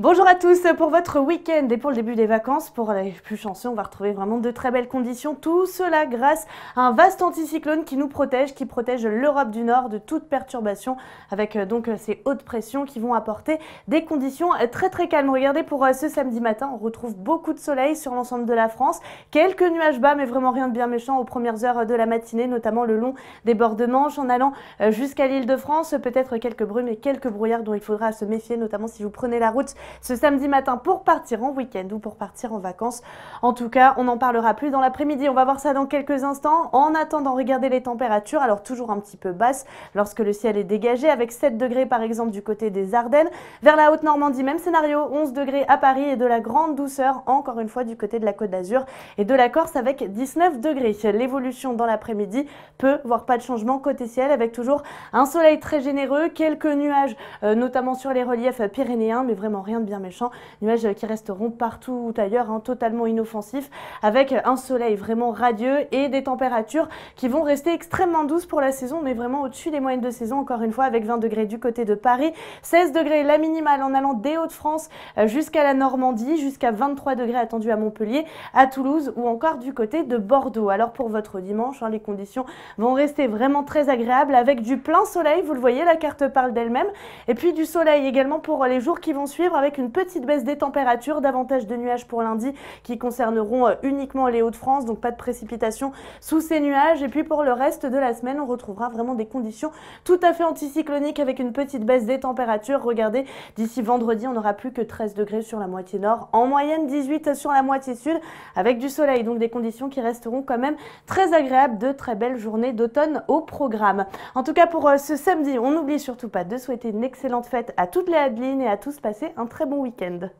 Bonjour à tous pour votre week-end et pour le début des vacances. Pour les plus chanceux, on va retrouver vraiment de très belles conditions. Tout cela grâce à un vaste anticyclone qui nous protège, qui protège l'Europe du Nord de toute perturbation avec euh, donc euh, ces hautes pressions qui vont apporter des conditions euh, très très calmes. Regardez pour ce samedi matin, on retrouve beaucoup de soleil sur l'ensemble de la France. Quelques nuages bas mais vraiment rien de bien méchant aux premières heures de la matinée, notamment le long des bords de Manche en allant jusqu'à l'île de France. Peut-être quelques brumes et quelques brouillards dont il faudra se méfier, notamment si vous prenez la route ce samedi matin pour partir en week-end ou pour partir en vacances. En tout cas, on n'en parlera plus dans l'après-midi. On va voir ça dans quelques instants. En attendant, regardez les températures. Alors toujours un petit peu basses lorsque le ciel est dégagé avec 7 degrés par exemple du côté des Ardennes. Vers la Haute-Normandie, même scénario, 11 degrés à Paris et de la grande douceur encore une fois du côté de la Côte d'Azur et de la Corse avec 19 degrés. L'évolution dans l'après-midi peut, voire pas de changement côté ciel avec toujours un soleil très généreux, quelques nuages euh, notamment sur les reliefs pyrénéens mais vraiment rien de bien méchant. Nuages qui resteront partout ailleurs, hein, totalement inoffensifs, avec un soleil vraiment radieux et des températures qui vont rester extrêmement douces pour la saison, mais vraiment au-dessus des moyennes de saison, encore une fois, avec 20 degrés du côté de Paris, 16 degrés la minimale en allant des Hauts-de-France euh, jusqu'à la Normandie, jusqu'à 23 degrés attendus à Montpellier, à Toulouse ou encore du côté de Bordeaux. Alors pour votre dimanche, hein, les conditions vont rester vraiment très agréables avec du plein soleil, vous le voyez, la carte parle d'elle-même, et puis du soleil également pour les jours qui vont suivre avec une petite baisse des températures, davantage de nuages pour lundi qui concerneront euh, uniquement les Hauts-de-France, donc pas de précipitations sous ces nuages. Et puis pour le reste de la semaine, on retrouvera vraiment des conditions tout à fait anticycloniques avec une petite baisse des températures. Regardez, d'ici vendredi, on n'aura plus que 13 degrés sur la moitié nord, en moyenne 18 sur la moitié sud, avec du soleil, donc des conditions qui resteront quand même très agréables, de très belles journées d'automne au programme. En tout cas pour euh, ce samedi, on n'oublie surtout pas de souhaiter une excellente fête à toutes les Adelines et à tous passer un très bon week-end.